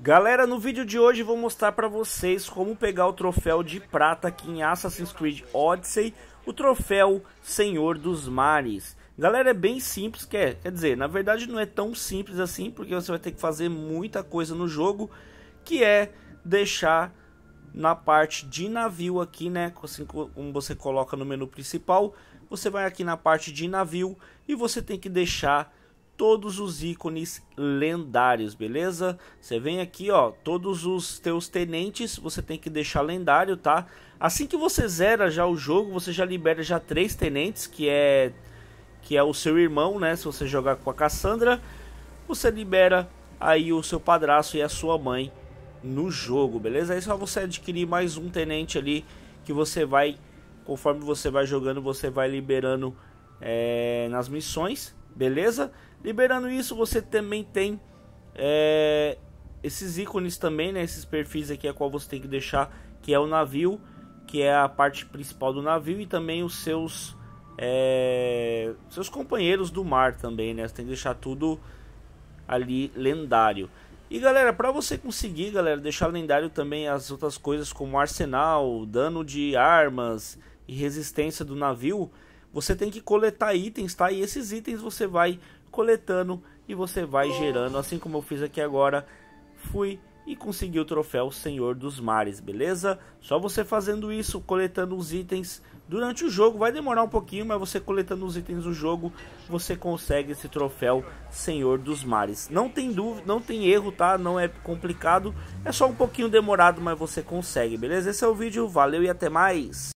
Galera, no vídeo de hoje vou mostrar para vocês como pegar o troféu de prata aqui em Assassin's Creed Odyssey, o troféu Senhor dos Mares. Galera, é bem simples, quer, quer dizer, na verdade não é tão simples assim, porque você vai ter que fazer muita coisa no jogo, que é deixar na parte de navio aqui, né, assim como você coloca no menu principal, você vai aqui na parte de navio e você tem que deixar todos os ícones lendários, beleza? Você vem aqui, ó, todos os teus tenentes você tem que deixar lendário, tá? Assim que você zera já o jogo, você já libera já três tenentes, que é que é o seu irmão, né? Se você jogar com a Cassandra, você libera aí o seu padrasto e a sua mãe no jogo, beleza? Aí só você adquirir mais um tenente ali que você vai, conforme você vai jogando, você vai liberando é, nas missões, beleza? Liberando isso, você também tem é, esses ícones também, né? Esses perfis aqui a qual você tem que deixar, que é o navio, que é a parte principal do navio e também os seus é, seus companheiros do mar também, né? Você tem que deixar tudo ali lendário. E galera, para você conseguir, galera, deixar lendário também as outras coisas como arsenal, dano de armas e resistência do navio, você tem que coletar itens, tá? E esses itens você vai coletando e você vai gerando, assim como eu fiz aqui agora. Fui e consegui o troféu Senhor dos Mares, beleza? Só você fazendo isso, coletando os itens durante o jogo, vai demorar um pouquinho, mas você coletando os itens do jogo, você consegue esse troféu Senhor dos Mares. Não tem dúvida, não tem erro, tá? Não é complicado, é só um pouquinho demorado, mas você consegue, beleza? Esse é o vídeo, valeu e até mais!